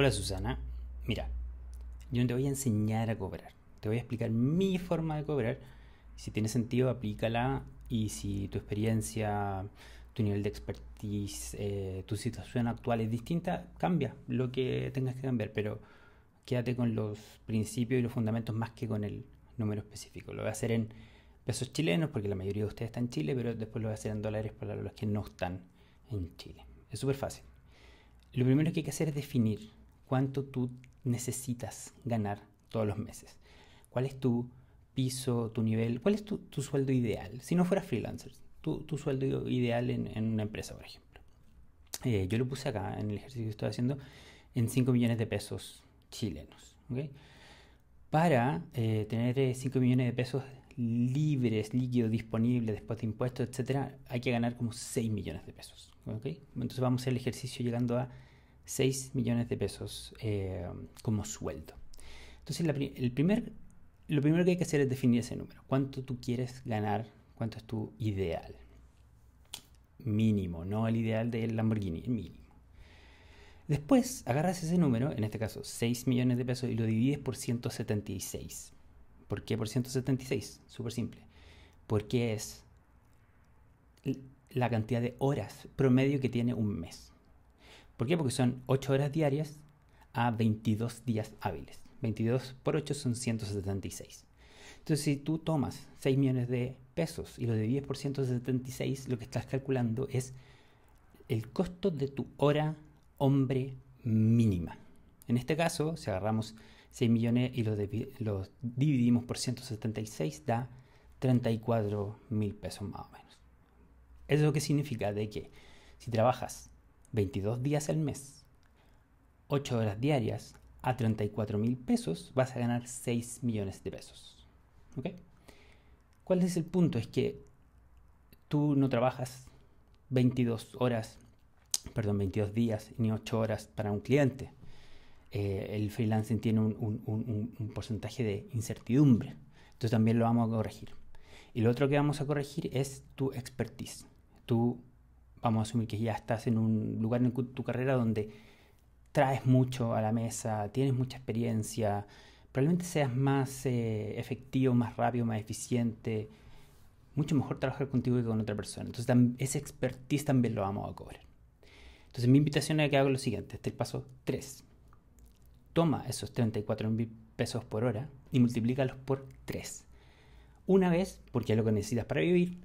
Hola Susana, mira, yo te voy a enseñar a cobrar, te voy a explicar mi forma de cobrar. Si tiene sentido, aplícala y si tu experiencia, tu nivel de expertise, eh, tu situación actual es distinta, cambia lo que tengas que cambiar, pero quédate con los principios y los fundamentos más que con el número específico. Lo voy a hacer en pesos chilenos porque la mayoría de ustedes está en Chile, pero después lo voy a hacer en dólares para los que no están en Chile. Es súper fácil. Lo primero que hay que hacer es definir cuánto tú necesitas ganar todos los meses. ¿Cuál es tu piso, tu nivel? ¿Cuál es tu, sueldo ideal? Si no fueras freelancer, tu, sueldo ideal en, una empresa, por ejemplo. Eh, yo lo puse acá en el ejercicio que estoy haciendo en 5 millones de pesos chilenos. Para eh, tener 5 eh, millones de pesos libres, líquidos, disponibles después de impuestos, etcétera, hay que ganar como 6 millones de pesos. ¿okay? Entonces vamos a hacer el ejercicio llegando a 6 millones de pesos eh, como sueldo. Entonces, el primer, lo primero que hay que hacer es definir ese número. ¿Cuánto tú quieres ganar? ¿Cuánto es tu ideal? Mínimo, no el ideal del Lamborghini, el mínimo. Después agarras ese número, en este caso 6 millones de pesos, y lo divides por 176. ¿Por qué por 176? Súper simple. Porque es la cantidad de horas promedio que tiene un mes. ¿Por qué? Porque son 8 horas diarias a 22 días hábiles. 22 por 8 son 176. Entonces, si tú tomas 6 millones de pesos y lo divides por 176, lo que estás calculando es el costo de tu hora hombre mínima. En este caso, si agarramos 6 millones y los, lo dividimos por 176, da 34 mil pesos más o menos. ¿Eso es lo que significa? De que si trabajas 22 días al mes, 8 horas diarias, a 34 mil pesos vas a ganar 6 millones de pesos. ¿Cuál es el punto? Es que tú no trabajas 22 horas, perdón, 22 días ni 8 horas para un cliente. Eh, el freelancing tiene un, porcentaje de incertidumbre. Entonces también lo vamos a corregir. Y lo otro que vamos a corregir es tu expertise, tu vamos a asumir que ya estás en un lugar en tu carrera donde traes mucho a la mesa, tienes mucha experiencia, probablemente seas más eh, efectivo, más rápido, más eficiente, mucho mejor trabajar contigo que con otra persona. Entonces ese expertise también lo vamos a cobrar. Entonces mi invitación es que haga lo siguiente, este es el paso 3. Toma esos 34 mil pesos por hora y multiplícalos por 3. Una vez, porque es lo que necesitas para vivir,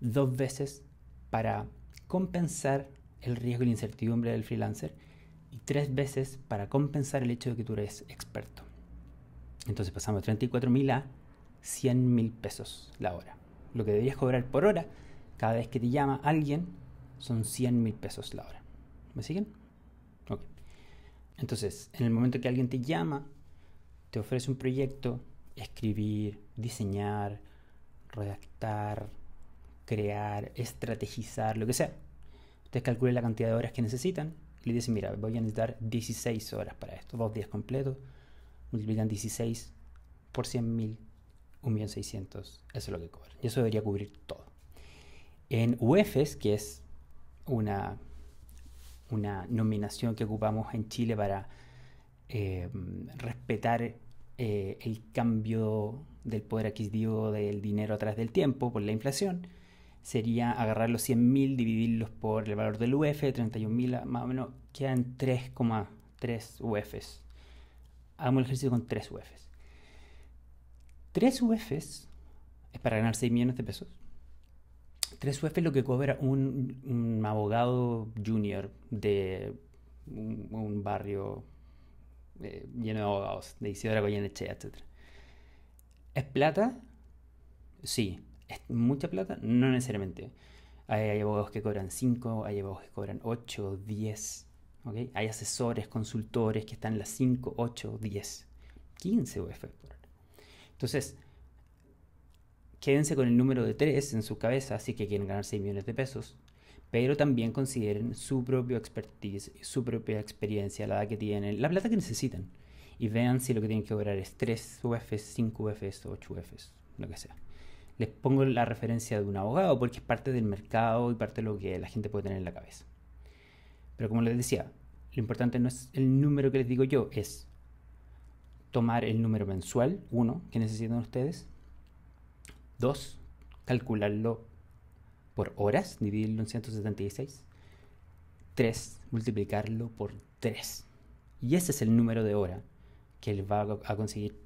dos veces para compensar el riesgo y la incertidumbre del freelancer y tres veces para compensar el hecho de que tú eres experto. Entonces pasamos de 34.000 a 100.000 pesos la hora. Lo que deberías cobrar por hora cada vez que te llama alguien son 100.000 pesos la hora. ¿Me siguen? Ok. Entonces, en el momento que alguien te llama, te ofrece un proyecto, escribir, diseñar, redactar, crear, estrategizar, lo que sea. Ustedes la cantidad de horas que necesitan y le dicen, mira, voy a necesitar 16 horas para esto, dos días completos. Multiplican 16 por 100.000, 1.600, Eso es lo que cobran. Y eso debería cubrir todo. En UEFES, que es una, una nominación que ocupamos en Chile para em, respetar eh, el cambio del poder adquisitivo del dinero a través del tiempo por la inflación, sería agarrar los 100.000, dividirlos por el valor del UF, 31.000 ah, más o menos, quedan 3,3 UFs. Hagamos el ejercicio con 3 UFs. 3 UFs es para ganar 6 millones de pesos. 3 UF es lo que cobra un, abogado junior de un, barrio eh, lleno de abogados, de Isidora Goyenechea, etc. ¿Es plata? Sí es mucha plata, no necesariamente. Hay, abogados que cobran 5, hay abogados que cobran 8, 10. ¿okay? Hay asesores, consultores que están en las 5, 8, 10, 15 UF Entonces, quédense con el número de 3 en su cabeza, si que quieren ganar 6 millones de pesos, pero también consideren su propio expertise, su propia experiencia, la edad que tienen, la plata que necesitan. Y vean si lo que tienen que cobrar es 3 UFs, 5 UFs, 8 UFs, lo que sea les pongo la referencia de un abogado porque es parte del mercado y parte de lo que la gente puede tener en la cabeza. Pero como les decía, lo importante no es el número que les digo yo, es tomar el número mensual, uno, que necesitan ustedes, dos, calcularlo por horas, dividirlo en 176, tres, multiplicarlo por tres. Y ese es el número de hora que les va a conseguir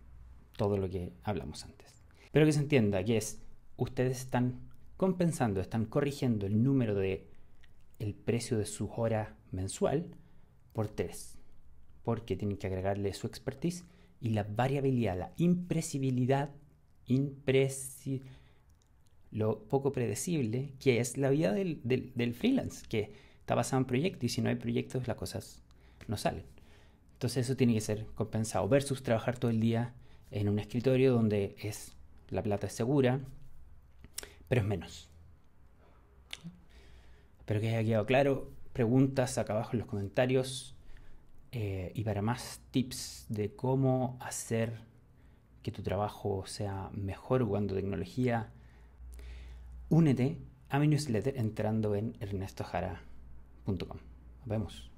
todo lo que hablamos antes. Pero que se entienda que es, ustedes están compensando, están corrigiendo el número de el precio de su hora mensual por tres porque tienen que agregarle su expertise y la variabilidad, la impresibilidad, lo poco predecible que es la vida del, freelance, que está basado en proyectos y si no hay proyectos las cosas no salen. Entonces eso tiene que ser compensado versus trabajar todo el día en un escritorio donde es la plata es segura, pero es menos. Espero que haya quedado claro. Preguntas acá abajo en los comentarios. Eh, y para más tips de cómo hacer que tu trabajo sea mejor jugando tecnología, únete a mi newsletter entrando en ernestojara.com. Nos vemos.